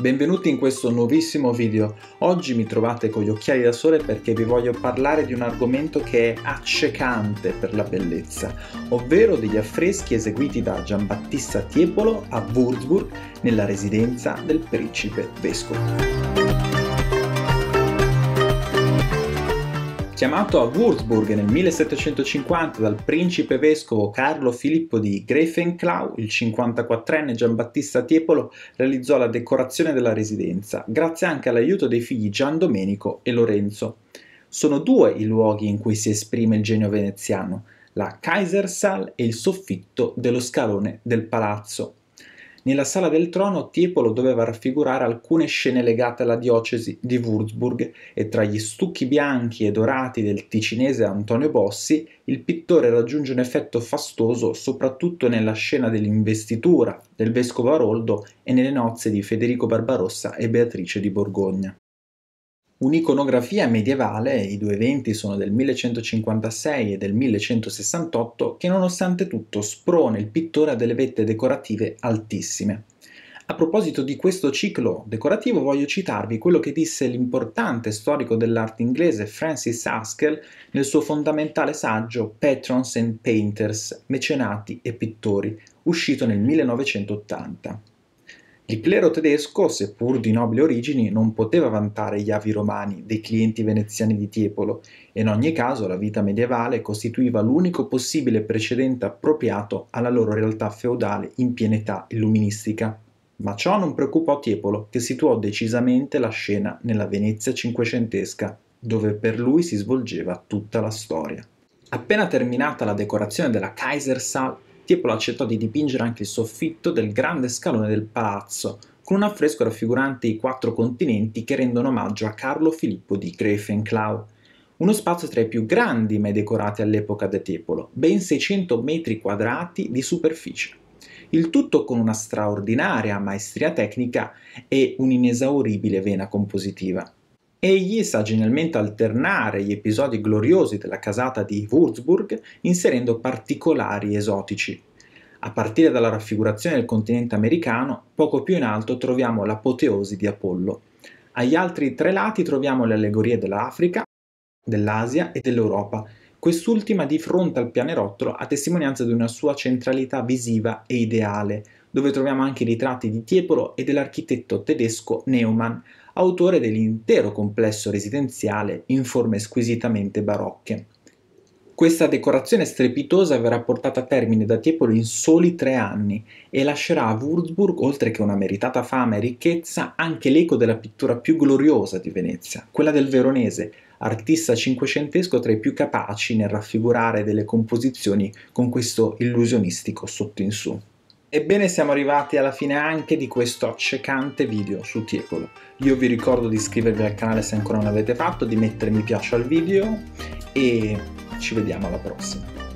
Benvenuti in questo nuovissimo video. Oggi mi trovate con gli occhiali da sole perché vi voglio parlare di un argomento che è accecante per la bellezza, ovvero degli affreschi eseguiti da Giambattista Tiepolo a Würzburg nella residenza del principe vescovo. Chiamato a Würzburg nel 1750 dal principe vescovo Carlo Filippo di Gräfenklau, il 54enne Giambattista Tiepolo realizzò la decorazione della residenza, grazie anche all'aiuto dei figli Gian Domenico e Lorenzo. Sono due i luoghi in cui si esprime il genio veneziano, la Kaisersaal e il soffitto dello scalone del palazzo. Nella sala del trono Tiepolo doveva raffigurare alcune scene legate alla diocesi di Würzburg e tra gli stucchi bianchi e dorati del ticinese Antonio Bossi il pittore raggiunge un effetto fastoso soprattutto nella scena dell'investitura del vescovo Aroldo e nelle nozze di Federico Barbarossa e Beatrice di Borgogna. Un'iconografia medievale, i due eventi sono del 1156 e del 1168, che nonostante tutto sprone il pittore a delle vette decorative altissime. A proposito di questo ciclo decorativo voglio citarvi quello che disse l'importante storico dell'arte inglese Francis Haskell nel suo fondamentale saggio Patrons and Painters, mecenati e pittori, uscito nel 1980. Il clero tedesco, seppur di nobili origini, non poteva vantare gli avi romani dei clienti veneziani di Tiepolo e in ogni caso la vita medievale costituiva l'unico possibile precedente appropriato alla loro realtà feudale in piena età illuministica. Ma ciò non preoccupò Tiepolo, che situò decisamente la scena nella Venezia cinquecentesca, dove per lui si svolgeva tutta la storia. Appena terminata la decorazione della Kaisersaal, Tiepolo accettò di dipingere anche il soffitto del grande scalone del palazzo, con un affresco raffigurante i quattro continenti che rendono omaggio a Carlo Filippo di Greifenklau. Uno spazio tra i più grandi mai decorati all'epoca da Tiepolo, ben 600 metri quadrati di superficie. Il tutto con una straordinaria maestria tecnica e un'inesauribile vena compositiva. Egli sa generalmente alternare gli episodi gloriosi della casata di Würzburg inserendo particolari esotici. A partire dalla raffigurazione del continente americano, poco più in alto troviamo l'apoteosi di Apollo. Agli altri tre lati troviamo le allegorie dell'Africa, dell'Asia e dell'Europa, quest'ultima di fronte al pianerottolo a testimonianza di una sua centralità visiva e ideale, dove troviamo anche i ritratti di Tiepolo e dell'architetto tedesco Neumann, autore dell'intero complesso residenziale in forme squisitamente barocche. Questa decorazione strepitosa verrà portata a termine da Tiepolo in soli tre anni e lascerà a Würzburg, oltre che una meritata fama e ricchezza, anche l'eco della pittura più gloriosa di Venezia, quella del veronese, artista cinquecentesco tra i più capaci nel raffigurare delle composizioni con questo illusionistico sotto in su. Ebbene siamo arrivati alla fine anche di questo accecante video su Tiepolo. Io vi ricordo di iscrivervi al canale se ancora non l'avete fatto, di mettere mi piace al video e ci vediamo alla prossima.